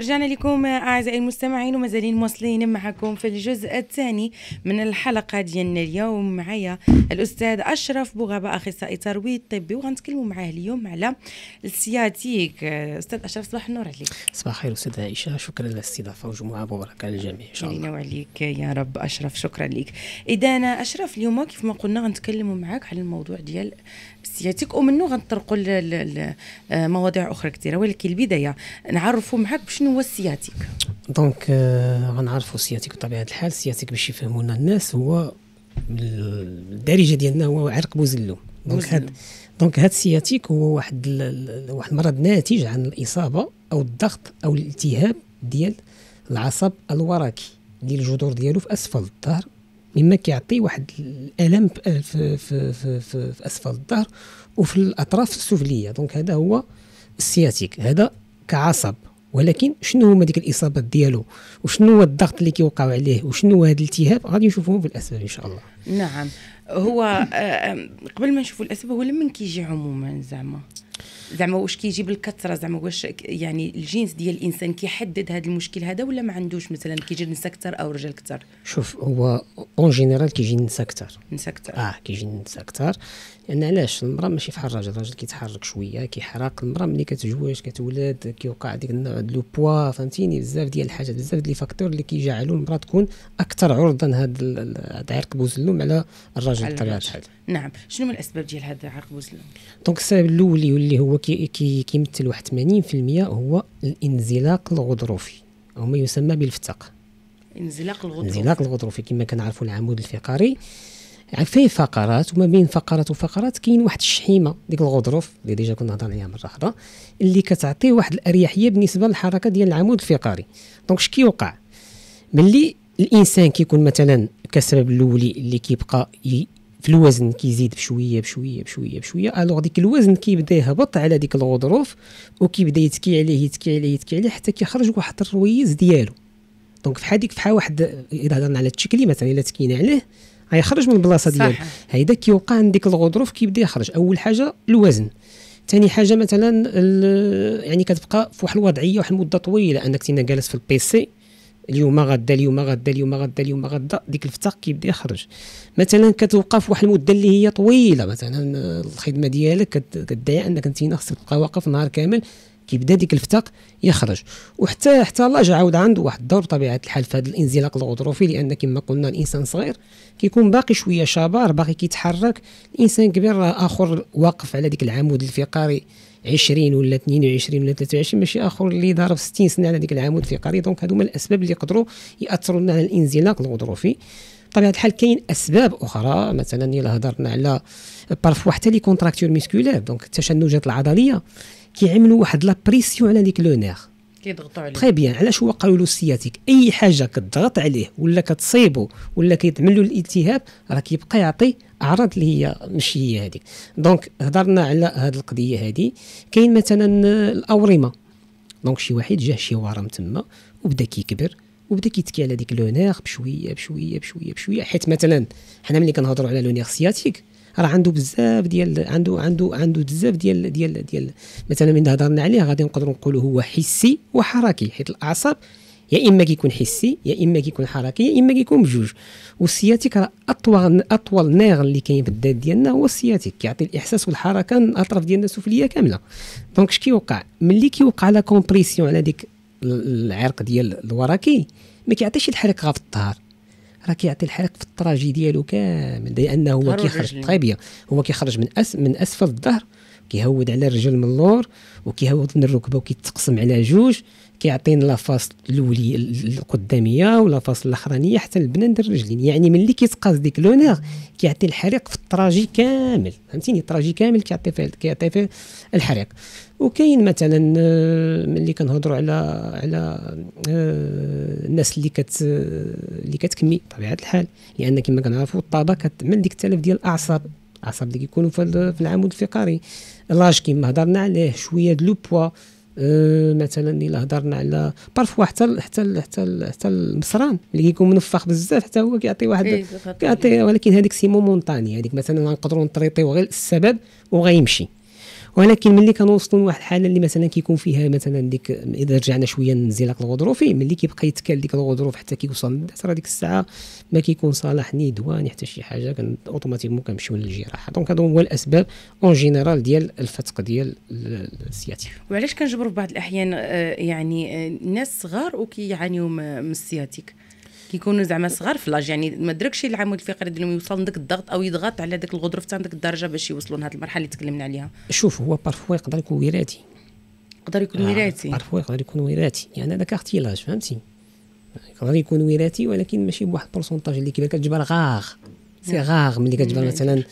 رجعنا لكم اعزائي المستمعين ومازالين مواصلين معكم في الجزء الثاني من الحلقه ديالنا اليوم معايا الاستاذ اشرف بوغابه اخصائي ترويض طبي وغنتكلموا معاه اليوم على السياتيك استاذ اشرف صباح النور عليك صباح الخير استاذه عائشه شكرا على الاستضافه وجمعه مباركه للجميع ان شاء الله عليك يا رب اشرف شكرا لك اذا أنا اشرف اليوم كيف ما قلنا غنتكلموا معاك على الموضوع ديال السياتيك ومنه غنطرقوا لمواضيع اخرى كثيره ولكن البدايه نعرفوا معاك بشنو هو السياتيك دونك آه، غنعرفوا السياتيك بطبيعه الحال السياتيك باش يفهمونا الناس هو الدارجه ديالنا هو عرق بوزلو دونك هاد دونك هاد السياتيك هو واحد واحد المرض ناتج عن الاصابه او الضغط او الالتهاب ديال العصب الوراكي ديال الجذور ديالو في اسفل الظهر مما كيعطي واحد الالم في, في, في, في, في اسفل الظهر وفي الاطراف السفليه دونك هذا هو السياتيك هذا كعصب ولكن شنو هما ديك الاصابات ديالو وشنو هو الضغط اللي كيوقع عليه وشنو هو هذا الالتهاب غادي نشوفوهم في الاسباب ان شاء الله نعم هو آه، قبل ما نشوفوا الاسباب هو لمن كيجي عموما زعما زعما واش كيجيب الكثره زعما واش يعني الجنس ديال الانسان كيحدد هذا المشكل هذا ولا ما عندوش مثلا كيجي النساء اكثر او الرجال اكثر شوف هو اون جينيرال كيجي النساء اكثر النساء اكثر اه كيجي النساء اكثر لان علاش المراه ماشي بحال الراجل الراجل كيتحرك شويه كيحرق المراه ملي كتزوج كتولد كيوقع ديك النوع لو بوا فهمتيني بزاف ديال الحاجات بزاف ديال لي فاكتور اللي كيجعلوا المراه تكون اكثر عرضه لهذا عرق بوزلوم على الراجل بطبيعه الحال نعم شنو من الاسباب ديال هذا عرق بوزلوم دونك السبب الاولي واللي هو كيمثل واحد 80% هو الانزلاق الغضروفي او ما يسمى بالفتق انزلاق الغضروفي انزلاق الغضروفي كما كنعرفوا العمود الفقري فيه فقرات وما بين فقرات وفقرات كاين واحد الشحيمه ديك الغضروف اللي ديجا كنا هضرنا عليها مره لحظه اللي كتعطي واحد الاريحيه بالنسبه للحركه ديال العمود الفقري دونك اش كيوقع ملي الانسان كيكون مثلا كسبب الاولي اللي كيبقى في الوزن كيزيد بشويه بشويه بشويه بشويه الوغ ديك الوزن كيبدا يهبط على ديك الغضروف وكيبدا يتكي عليه يتكي عليه يتكي عليه حتى كيخرج واحد الرويز ديالو دونك فحال ديك فحال واحد الا هضرنا على التشكيل مثلا الا تكينا عليه غيخرج من البلاصه ديالو هيدا كيوقع عند ديك الغضروف كيبدا يخرج اول حاجه الوزن ثاني حاجه مثلا يعني كتبقى في واحد الوضعيه واحد المده طويله انك تينا جالس في البيسي اليوم غدا اليوم غدا اليوم غدا اليوم غدا ديك الفتاق كيبدا يخرج مثلا كتوقف واحد المده اللي هي طويله مثلا الخدمه ديالك كتدعي انك انت خصك تبقى واقف نهار كامل كيبدا ديك الفتاق يخرج وحتى حتى لاج عاود عنده واحد الدور بطبيعه الحال في هذا الانزلاق الغضروفي لان كما قلنا الانسان صغير كيكون باقي شويه شبار باقي كيتحرك الانسان كبير راه اخر واقف على ديك العمود الفقري 20 ولا 22 ولا 23 ماشي اخر اللي ضارب 60 سنه على ديك العمود في قريه دونك هادو هما الاسباب اللي يقدروا ياثروا لنا على الانزلاق الغضروفي بطبيعه الحال كاين اسباب اخرى مثلا الا هضرنا على بارفوا حتى لي كونتراكتور ميسكولير دونك التشنجات العضليه كيعملوا واحد لا بريسيون على ديك لو نير كيضغطوا عليه تري بيان علاش هو قالوا له السياتيك اي حاجه كتضغط عليه ولا كتصيبو ولا كيتعمل له الالتهاب راه كيبقى يعطي اعراض اللي هي مشيه هي هذيك دونك هضرنا على هذه القضيه هذه كاين مثلا الاورمه دونك شي واحد جاه شي ورم تما وبدا كيكبر وبدا كيتكي على ديك لونير بشويه بشويه بشويه بشويه حيت مثلا حنا ملي كنهضروا على لونير سياتيك راه عنده بزاف ديال عنده عنده عنده بزاف ديال ديال ديال مثلا من هضرنا عليه غادي نقدروا نقولوا هو حسي وحركي حيت الاعصاب يا اما كيكون حسي يا اما كيكون حركي يا اما كيكون بجوج والسياتيك راه اطول اطول نير اللي كاين في الذات ديالنا هو السياتيك كيعطي الاحساس والحركه من الاطراف ديالنا السفليه كامله دونك اش كيوقع ملي كيوقع لا كومبريسيون على ديك العرق ديال الوراكي ما كيعطيش الحركه في الظهر راه كيعطي الحريق في التراجي ديالو كامل لانه هو كيخرج طيبيه هو كيخرج من أس من اسفل الظهر كيهود على الرجل من اللور وكيهود من الركبه وكيتقسم على جوج كيعطينا لافاس الاولي القداميه ولافاس الاخرانيه حتى البنان ديال الرجلين يعني ملي كيتقاس ديك لونيغ كيعطي الحريق في التراجي كامل فهمتيني التراجي كامل كيعطي فيه كيعطي فيه الحريق وكاين مثلا آه، ملي كنهضروا على على آه، الناس اللي كت اللي كتكمي بطبيعه الحال لان كما كنعرفوا الطابه كتعمل ديك التلف ديال الاعصاب الاعصاب اللي كيكونوا في العمود الفقري لاج كما هضرنا عليه شويه د بوا آه، مثلا الا هضرنا على بارفوا حتى ال حتى حتى حتى المصران اللي كيكون منفخ بزاف حتى هو كيعطي واحد إيه، كيعطي ولكن هذيك سي مومونتاني هذيك مثلا غنقدروا نطريطيو غير السبب وغيمشي ولكن ملي كنوصلوا لواحد الحاله اللي مثلا كيكون فيها مثلا ديك اذا رجعنا شويه للانزلاق الغضروفي إيه، ملي كيبقى يتكال ديك الغضروف حتى كيوصل للدات راه ديك الساعه ما كيكون صالح ني دواء ني حتى شي حاجه اوتوماتيكمون كنمشيو للجراحه دونك هادو هو الاسباب اون جينيرال ديال الفتق ديال السياتيك وعلاش كنجبروا في بعض الاحيان آه، يعني الناس آه، صغار وكيعانيو من السياتيك كيكونوا زعما صغار في لاج يعني ما دركش العمود الفقري ديالهم يوصل عندك الضغط او يضغط على ديك الغضروف حتى عندك الدرجه باش يوصلوا لهاد المرحله اللي تكلمنا عليها شوف هو بارفوا يقدر يكون وراثي يقدر يكون آه، وراثي آه بارفوا يقدر يكون وراثي يعني هذا كارتيلاج فهمتي يقدر يكون وراثي ولكن ماشي بواحد البورسونتاج اللي كبير كتجبر غاغ سي نعم. غاغ ملي كتجبر نعم. مثلا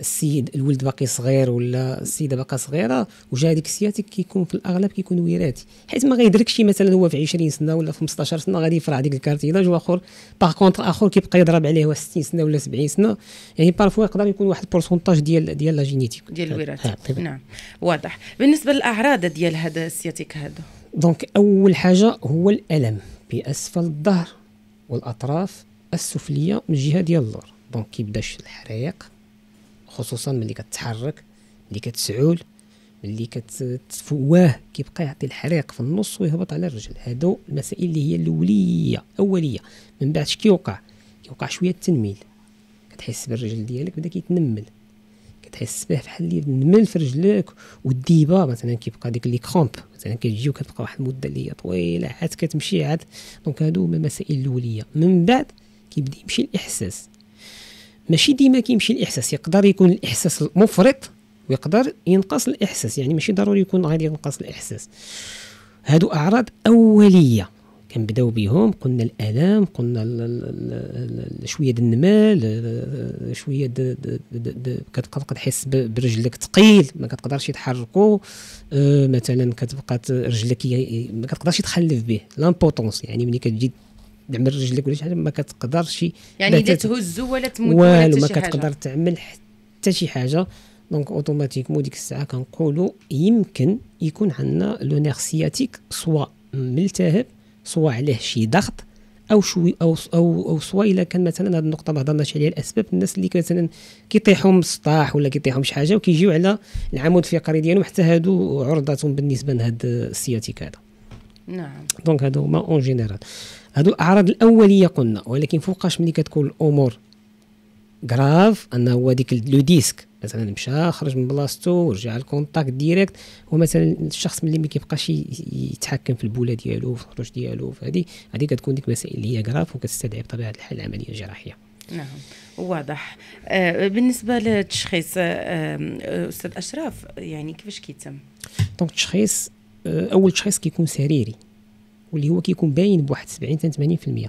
السيد الولد باقي صغير ولا السيده باقا صغيره وجا هذيك السياتيك كيكون في الاغلب كيكون وراثي حيت ما غيدركش مثلا هو في 20 سنه ولا في 15 سنه غادي يفرع ديك الكارتيلاج واخر باغ كونتر اخر كيبقى يضرب عليه 60 سنه ولا 70 سنه يعني بارفوا يقدر يكون واحد البورسونتاج ديال ديال لا جينيتيك ديال الوراثه آه، طيب. نعم واضح بالنسبه للاعراض ديال هذا السياتيك هذا دونك اول حاجه هو الالم باسفل الظهر والاطراف السفليه من الجهه ديال اللور دونك كيبدا الحريق خصوصا ملي كتحرك ملي كتسعول ملي كتفواه كيبقى يعطي الحريق في النص ويهبط على الرجل هادو المسائل اللي هي الاوليه اوليه من بعد كيوقع كيوقع شويه التنميل كتحس بالرجل ديالك بدا كيتنمل كتحس به بحال اللي نمل في رجلك والديبه مثلا كيبقى ديك لي كرومب مثلا كتجي وكتبقى واحد المده اللي هي طويله عاد كتمشي عاد دونك هادو هما المسائل الاوليه من بعد كيبدا يمشي الاحساس ماشي ديما كيمشي الاحساس يقدر يكون الاحساس مفرط ويقدر ينقص الاحساس يعني ماشي ضروري يكون غادي ينقص الاحساس هادو اعراض اوليه كنبداو بهم قلنا الالام قلنا شويه ديال النمال شويه كتبقى كتحس برجلك ثقيل ما كتقدرش يتحركوا آه، مثلا كتبقى رجلك ما كتقدرش تخلف به لامبوتونس يعني ملي كتجي دعمر رجلك ولا شي حاجه ما كتقدرش يعني اذا تهز ولا تموت والو ما كتقدر تعمل حتى شي حاجه دونك اوتوماتيكمون ديك الساعه كنقولوا يمكن يكون عندنا لو نير سياتيك سوا ملتهب سوا عليه شي ضغط او شوي او او, أو سوا الا كان مثلا هذه النقطه ما هضرناش عليها الاسباب الناس اللي مثلا كيطيحوا من السطاح ولا كيطيحوا شي حاجه وكيجيو على العمود الفقري ديالهم حتى هادو عرضه بالنسبه لهذا السياتيك هذا نعم دونك هادو هما اون جينيرال هادو الاعراض الاوليه قلنا ولكن فوقاش ملي كتكون الامور كراف انه هو ديك لو ديسك مثلا مشى خرج من بلاصتو ورجع الكونتاكت ديريكت ومثلا الشخص ملي ما كيبقاش يتحكم في البوله ديالو في الخروج ديالو فهادي هادي كتكون ديك المسائل اللي هي كراف وكتستدعي بطبيعه الحال العمليه الجراحيه نعم واضح آه بالنسبه للتشخيص آه آه استاذ اشرف يعني كيفاش كيتم دونك التشخيص آه، اول تشخيص كيكون سريري واللي هو كيكون باين بواحد 70 حتى 80%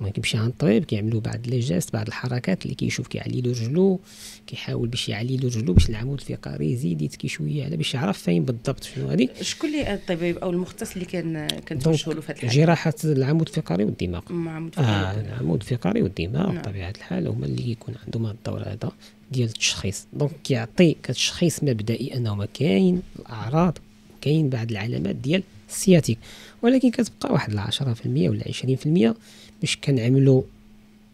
المهم كيمشي عند الطبيب كيعملو بعض لي جيست بعض الحركات اللي كيشوف كيعليلو رجلو كيحاول باش يعليلو رجلو باش العمود الفقري يزيد يتكي شويه على باش يعرف فين بالضبط شنو هادي شكون اللي الطبيب او المختص اللي كان كنتوجهوا له في هذه الحاله جراحه العمود الفقري والدماغ العمود آه العمود الفقري والدماغ نعم. بطبيعه الحال هما اللي يكون عندهم هذا الدور هذا ديال التشخيص دونك كيعطي كتشخيص مبدئي انه ما كاين الاعراض كاين بعض العلامات ديال السياتيك ولكن كتبقى واحد العشرة في المية ولا عشرين في المية باش كنعملو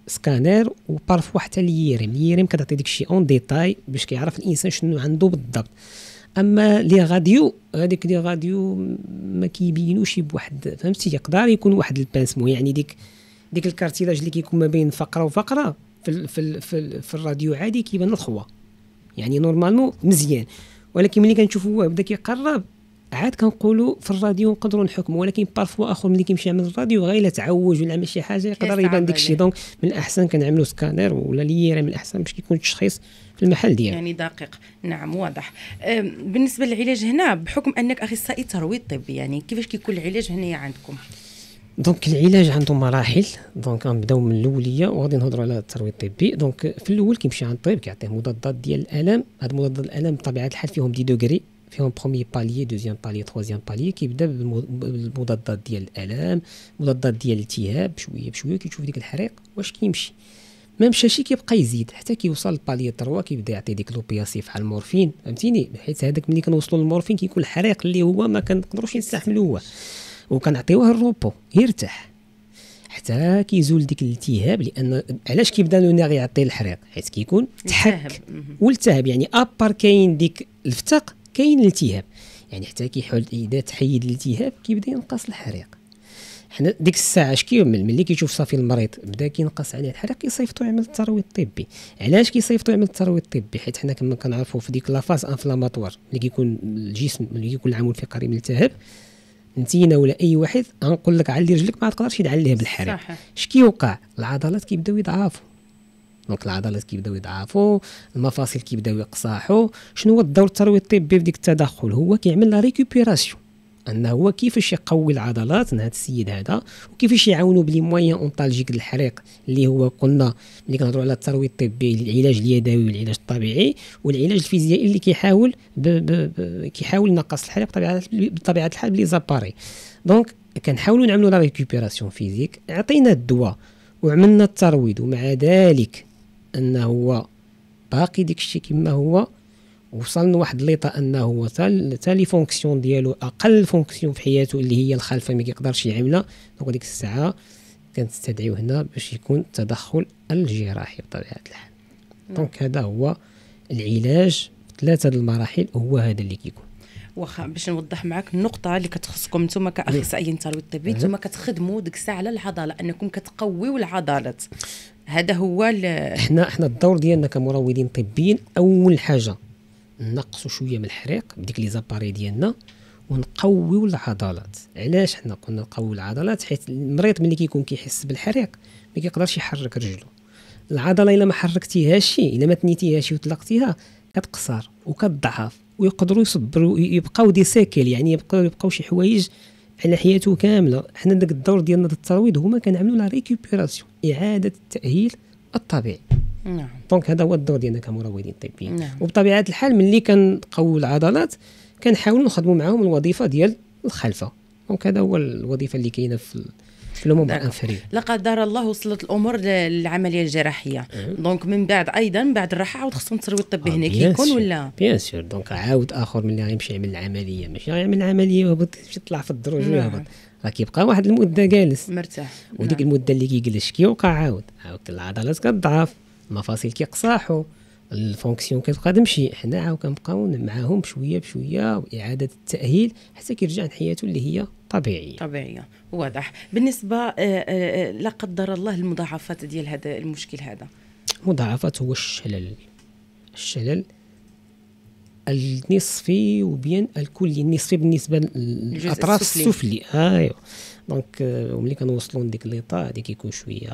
سكانير وبارفوا حتى اليرم اليرم كتعطي داكشي اون ديتاي باش كيعرف الانسان شنو عنده بالضبط اما لي غاديو هذيك لي غاديو ما كيبينوش بواحد فهمتي يقدر يكون واحد البانسمو يعني ديك ديك الكارتيلاج اللي كيكون ما بين فقره وفقره في في في, في الراديو عادي كيبان الخوا يعني نورمالمون مزيان ولكن ملي كنشوفوه بدا كيقرب عاد كنقولوا في الراديو نقدروا نحكموا ولكن بارفوا اخر ملي كيمشي يعمل الراديو غير تعوج ولا عمل شي حاجه يقدر يبان داك الشيء دونك من الاحسن كنعملوا سكانر ولا ليري من الاحسن باش كيكون التشخيص في المحل ديالو يعني دقيق نعم واضح بالنسبه للعلاج هنا بحكم انك اخصائي ترويض طبي يعني كيفاش كيكون العلاج هنايا عندكم دونك العلاج عنده مراحل دونك غنبداو من الاوليه وغادي نهضروا على الترويض الطبي دونك في الاول كيمشي عند الطبيب كيعطيه مضادات ديال الالم هاد مضادات الالم بطبيعه الحال فيهم دي دوغري فيهم بروميي باليي دوزيام باليي تروازيام باليي كيبدا بالمضادات ديال الالام مضادات ديال الالتهاب بشويه بشويه كيشوف ديك الحريق واش كيمشي ما مشاش كيبقى يزيد حتى كيوصل لبالي 3 كيبدا يعطي ديك لوبياسي بحال المورفين فهمتيني حيت هذاك ملي كنوصلوا للمورفين كيكون الحريق اللي هو ما كنقدروش نستحملوه وكنعطيوه الروبو يرتاح حتى كيزول ديك الالتهاب لان علاش كيبدا لو نيغ يعطي الحريق حيت كيكون تحك والتهاب يعني ابار كاين ديك الفتق كاين الالتهاب يعني حتى كيحول اذا تحيد الالتهاب كيبدا ينقص الحريق حنا ديك الساعه اش كيعمل ملي كيشوف صافي المريض بدا كينقص عليه الحريق كيصيفطو يعمل الترويض الطبي علاش كيصيفطو يعمل الترويض الطبي حيت حنا كما كنعرفو في ديك لافاز انفلاماتوار اللي كيكون الجسم اللي كيكون العمود الفقري ملتهب نتينا ولا اي واحد غنقول لك علي رجلك ما تقدرش يدعل ليه بالحريق اش كيوقع العضلات كيبداو يضعفوا دونك العضلات كيبداو يضعفوا المفاصل كيبداو يقصاحوا شنو هو الدور التروي الطبي في ديك التدخل هو كيعمل لا ريكوبيراسيون ان هو كيفاش يقوي العضلات هذا السيد هذا وكيفاش يعاونو بلي موان اونطالجيك الحريق اللي هو قلنا ملي كنهضروا على التروي الطبي العلاج اليدوي والعلاج الطبيعي والعلاج الفيزيائي اللي كيحاول ب ب ب كيحاول ينقص الحريق بطبيعه الحال بلي زاباري دونك كنحاولوا نعملوا لا ريكوبيراسيون فيزيك عطينا الدواء وعملنا الترويض ومع ذلك ان هو باقي ديك الشيء كما هو وصل لواحد ليطا انه هو حتى لي فونكسيون ديالو اقل فونكسيون في حياته اللي هي الخلفه ما كيقدرش يعملها دونك ديك الساعه كنستدعيو هنا باش يكون التدخل الجراحي بطبيعه الحال نعم. دونك هذا هو العلاج ثلاثه المراحل هو هذا اللي كيكون واخا باش نوضح معك النقطه اللي كتخصكم نتوما كاخصائيين تروي الطبي نعم. نتوما كتخدموا ديك الساعه على العضله انكم كتقويو العضلات هذا هو احنا احنا الدور ديالنا كمروضين طبيين اول حاجه نقصوا شويه من الحريق بديك لي زاباري ديالنا ونقويو العضلات علاش حنا قلنا نقويو العضلات حيت المريض ملي كيكون كيحس بالحريق ما كيقدرش يحرك رجلو العضله الا ما حركتيهاش الا ما تنيتيهاش وطلقتيها كتقصر وكتضعف ويقدروا يصبروا يبقاو دي سيكل يعني يبقاو يبقاو شي حوايج على حياته كامله حنا داك الدور ديالنا ديال الترويض هما كنعملوا لا ريكوبيراسيون اعاده التاهيل الطبيعي نعم دونك هذا هو الدور ديالنا كمروضين طبيين نعم. وبطبيعه الحال ملي كنقوي العضلات كنحاولوا نخدموا معاهم الوظيفه ديال الخلفه دونك هذا هو الوظيفه اللي كاينه في الامومه نعم. الانفيريور لا قدر الله وصلت الامور للعمليه الجراحيه أه. دونك من بعد ايضا بعد الراحه عاود خصهم الترويض الطبي آه، هناك يكون ولا بيان سور دونك عاود اخر من اللي غيمشي يعمل العمليه ماشي غيعمل العمليه ويهبط يطلع في الدروج نعم. ويهبط راه كيبقى واحد المده جالس مرتاح وديك نعم. المده اللي كيجلس كيوقع عاود عاود العضلات كتضعف المفاصل كيقصاحوا الفونكسيون كتبقى تمشي حنا عاود كنبقاو معاهم شويه بشويه واعاده التاهيل حتى كيرجع لحياته اللي هي طبيعية طبيعية واضح بالنسبة آه، آه، آه، لا قدر الله المضاعفات ديال هذا المشكل هذا مضاعفات هو الشلل الشلل النصفي وبين الكلي النصفي بالنسبه للاطراف السفلي ايوا دونك ملي كنوصلوا لديك ليطا هذيك كيكون شويه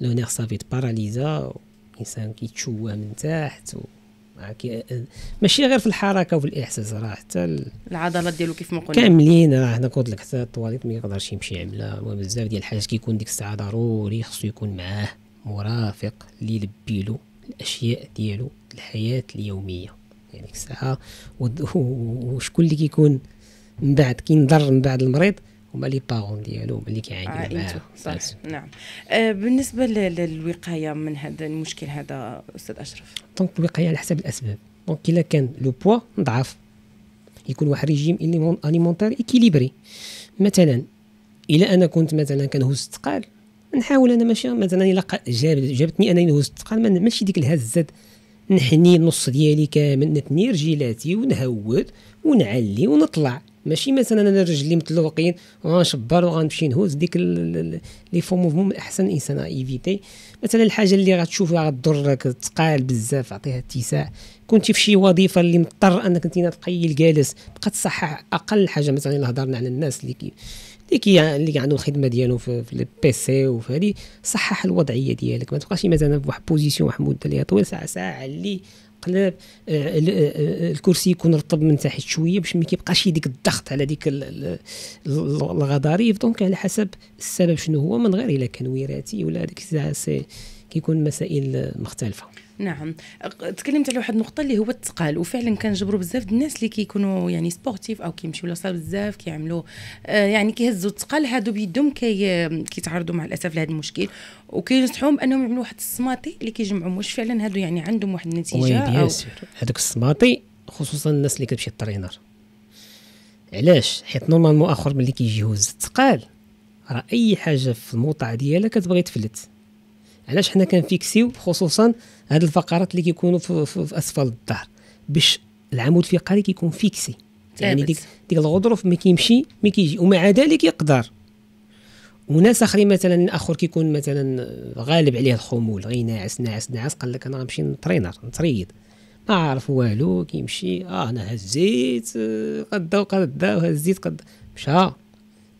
لو نير سافيت باراليزا الانسان كيتشوه من تحت ماشي غير في الحركه وفي الاحساس راه حتى العضلات ديالو كيف ما قلنا كاملين راه حنا قلت لك حتى الطواليط ما يقدرش يمشي عمله بزاف ديال الحاجات كيكون ديك الساعه ضروري خصو يكون معاه مرافق اللي يلبي له الاشياء ديالو الحياه اليوميه يعني الساعه وشكون اللي كيكون من بعد كينضر من بعد المريض هما لي بارون ديالو اللي كيعانيو آه، معاه صح نعم آه بالنسبه للوقايه من هذا المشكل هذا استاذ اشرف دونك الوقايه على حسب الاسباب دونك الا كان لو بوا ضعف يكون واحد ريجيم اليمونتير ايكيليبري مثلا الا انا كنت مثلا كنهز الثقال نحاول انا ماشي مثلا الا جاب جابتني انا نهز الثقال ماشي ديك الهزات نحني النص ديالي كامل نتني رجيلاتي ونهود ونعلي ونطلع ماشي مثلا انا رجلي متلوقين وغنشبر وغنمشي نهوز ديك لي فو موفمون من احسن انسان ايفيتي مثلا الحاجه اللي غتشوفها غتضرك تقال بزاف عطيها اتساع كنتي في شي وظيفه اللي مضطر انك انت تقيل جالس بقى تصحح اقل حاجه مثلا الا هضرنا على الناس اللي كي اللي كي يعني، اللي عنده الخدمه ديالو في, في سي وفي هذه صحح الوضعيه ديالك ما تبقاش مثلا في واحد بوزيسيون واحد المده طويله ساعه ساعه اللي الاستقلال آه، آه، آه، الكرسي يكون رطب من تحت شويه باش ما كيبقاش يديك الضغط على ديك الغضاريف دونك على حسب السبب شنو هو من غير الا كان وراثي ولا هذيك الساعه كيكون مسائل مختلفه نعم تكلمت على واحد النقطه اللي هو الثقال وفعلا كنجبروا بزاف الناس اللي كيكونوا يعني سبورتيف او كيمشيو لصال بزاف كيعملوا آه يعني كيهزوا الثقال هادو بيدهم كي كيتعرضوا مع الاسف لهذا المشكل وكينصحوهم انهم يعملوا واحد السماطي اللي كيجمعهم واش فعلا هادو يعني عندهم واحد النتيجه او هذاك السماطي خصوصا الناس اللي كتمشي الترينر علاش حيت نورمالمون اخر ملي كيجي يهز الثقال راه اي حاجه في الموطع ديالها كتبغي تفلت علاش حنا كنفيكسيو خصوصا هاد الفقرات اللي كيكونوا في, في, في اسفل الظهر باش العمود الفقري كيكون فيكسي يعني ديك ديك الغضروف ما كيمشي ما كيجي ومع ذلك يقدر وناس اخرين مثلا اخر كيكون مثلا غالب عليه الخمول غير ناعس ناعس ناعس قال لك انا غنمشي نترينر نتريد ما عارف والو كيمشي اه انا هزيت آه، قدا وقدا وهزيت قد مشى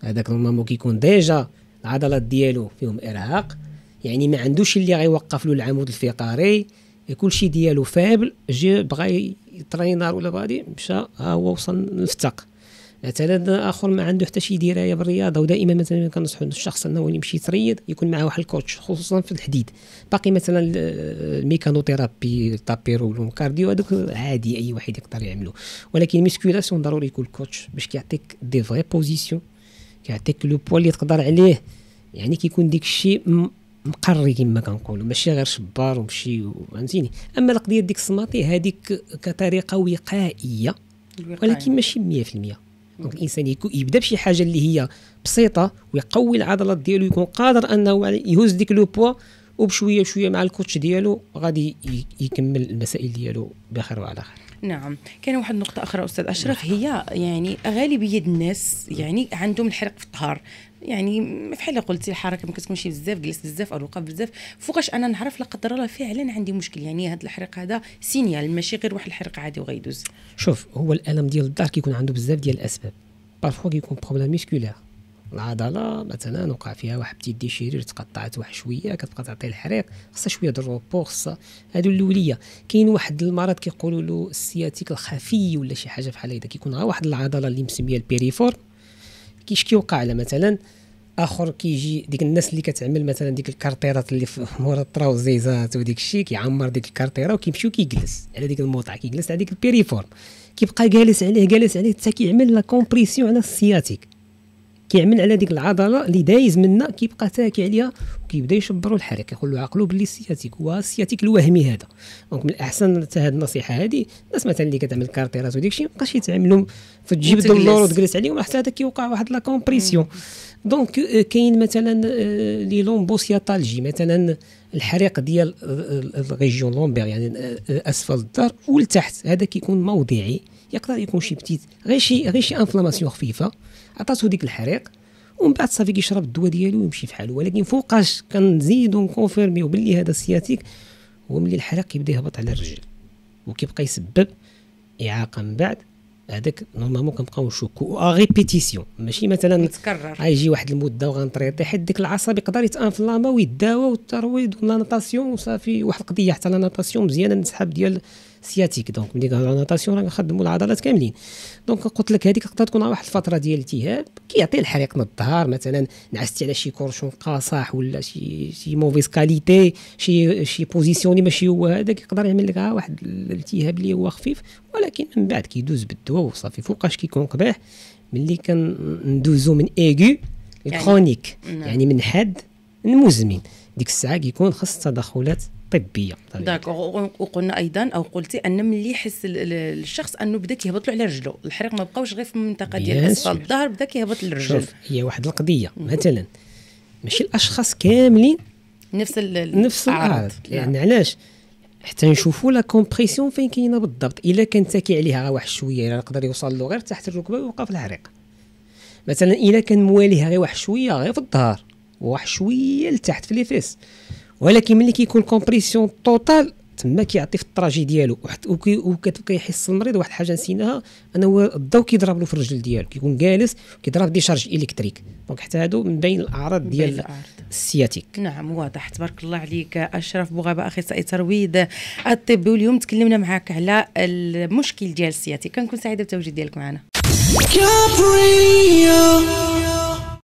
هذاك المامو كيكون ديجا العضلات ديالو فيهم ارهاق يعني ما عندوش اللي غيوقف له العمود الفقري كل شيء ديالو فابل جي بغى يترينار ولا بادي مشى ها هو وصل نفتق مثلا اخر ما عنده حتى شي درايه بالرياضه ودائما مثلا كنصحوا الشخص انه يمشي يتريض يكون معاه واحد الكوتش خصوصا في الحديد باقي مثلا الميكانوثيرابي تابيرو والكارديو هذوك عادي اي واحد يقدر يعملو ولكن الميسكولاسيون ضروري يكون الكوتش باش كيعطيك دي فري بوزيسيون كيعطيك لو بوا اللي تقدر عليه يعني كيكون ديك الشيء مقري كما كنقولوا ماشي غير شبار ومشي فهمتيني اما القضيه ديك الصماطي هذيك كطريقه وقائيه ولكن ماشي 100% دونك الانسان يبدا بشي حاجه اللي هي بسيطه ويقوي العضلات ديالو يكون قادر انه يهز ديك لو بوا وبشويه بشويه مع الكوتش ديالو غادي يكمل المسائل ديالو بخير وعلى خير نعم كان واحد النقطة أخرى أستاذ أشرف هي يعني غالبية الناس يعني عندهم الحرق في الطهار يعني بحال قلتي الحركه ما كتكونش بزاف جلس بزاف الرقاب بزاف فوقاش انا نعرف لا قدر الله فعلا عندي مشكل يعني هذا الحرق هذا سينيال ماشي غير واحد الحرق عادي وغيدوز شوف هو الالم ديال الظهر كيكون عنده بزاف ديال الاسباب بارفوا كيكون بروبليم ميسكولير العضله مثلا وقع فيها واحد بتي ديشيرير تقطعت واحد شويه كتبقى تعطي الحريق خصها شويه د الروبو خصها هادو الاوليه كاين واحد المرض كيقولوا له السياتيك الخفي ولا شي حاجه بحال هكذا كيكون غير واحد العضله اللي مسميه البيريفور كيش كيوقع على مثلا اخر كيجي ديك الناس اللي كتعمل مثلا ديك الكارطيرات اللي في مورا الطراوزيزات وديك الشيء كيعمر ديك الكارطيره وكيمشيو كيجلس على ديك الموطع كيجلس على ديك البيريفورم كيبقى جالس عليه جالس عليه حتى كيعمل لا كومبريسيون على السياتيك كيعمل على ديك العضله اللي دايز منها كيبقى تاكي عليها وكيبدا يشبروا الحركه يقول له عقلو باللي سياتيك هو سياتيك الوهمي هذا دونك من الاحسن حتى هذه النصيحه هذه الناس مثلا اللي كتعمل كارتيرات وديك الشيء مابقاش يتعاملوا فتجيب الدور وتجلس عليهم حتى هذا كيوقع واحد لا كومبريسيون دونك آه، كاين مثلا آه، لي لومبوسياتالجي مثلا الحريق ديال الريجيون لومبير يعني آه، اسفل الدار والتحت هذا كيكون موضعي يقدر يكون شي بتيت غير شي غير شي انفلاماسيون خفيفه عطاتو ديك الحريق ومن بعد صافي كيشرب الدواء ديالو ويمشي حاله ولكن فوقاش كنزيدو نكونفيرميو باللي هذا السياتيك هو ملي الحريق كيبدا يهبط على الرجل وكيبقى يسبب اعاقه من بعد هذاك نورمالمون كنبقاو نشكو ريبيتيسيون ماشي مثلا متكرر غيجي واحد المده وغنطريطي حيت ديك العصب يقدر يتانفلاما ويداوى والترويض والناطاسيون وصافي واحد القضيه حتى لاناطاسيون مزيانه نسحب ديال سياتيك دونك ملي كنهضر على ناتاسيون راه كنخدموا العضلات كاملين دونك قلت لك هذيك تقدر تكون واحد الفتره ديال التهاب كيعطي الحريق من الظهر مثلا نعستي على شي كورشون قاصح ولا شي شي موفيس كاليتي شي شي بوزيسيوني ماشي هو هذا كيقدر يعمل لك واحد الالتهاب اللي هو خفيف ولكن من بعد كيدوز بالدواء وصافي فوقاش كيكون قباح ملي كندوزو من ايغو الكرونيك يعني, نعم. يعني من حاد المزمن ديك الساعه كيكون خاص تدخلات طبيه داكوغ وقلنا ايضا او قلتي ان ملي يحس الشخص انه بدا كيهبط له على رجله الحريق ما بقاوش غير في المنطقه ديال اسفل الظهر بدا كيهبط للرجل شوف هي واحد القضيه مثلا ماشي الاشخاص كاملين نفس نفس الاعراض آه، يعني علاش حتى نشوفوا لا كومبريسيون فين كاينه بالضبط الا كان تاكي عليها غير واحد شويه الا يقدر يوصل له غير تحت الركبه ويوقف الحريق مثلا الا كان مواليها غير واحد شويه غير في الظهر وواحد شويه لتحت في ليفيس ولكن ملي كيكون كومبريسيون طوطال تما كيعطي في التراجي ديالو وكيحس المريض واحد الحاجه نسيناها انه الضوء كيضرب له في الرجل ديالو كيكون جالس كيضرب دي شارج الكتريك دونك حتى هادو من بين الاعراض ديال السياتيك نعم واضح تبارك الله عليك اشرف بوغابه اخصائي ترويض الطبي واليوم تكلمنا معك على المشكل ديال السياتيك كنكون سعيده بالتواجد ديالك معنا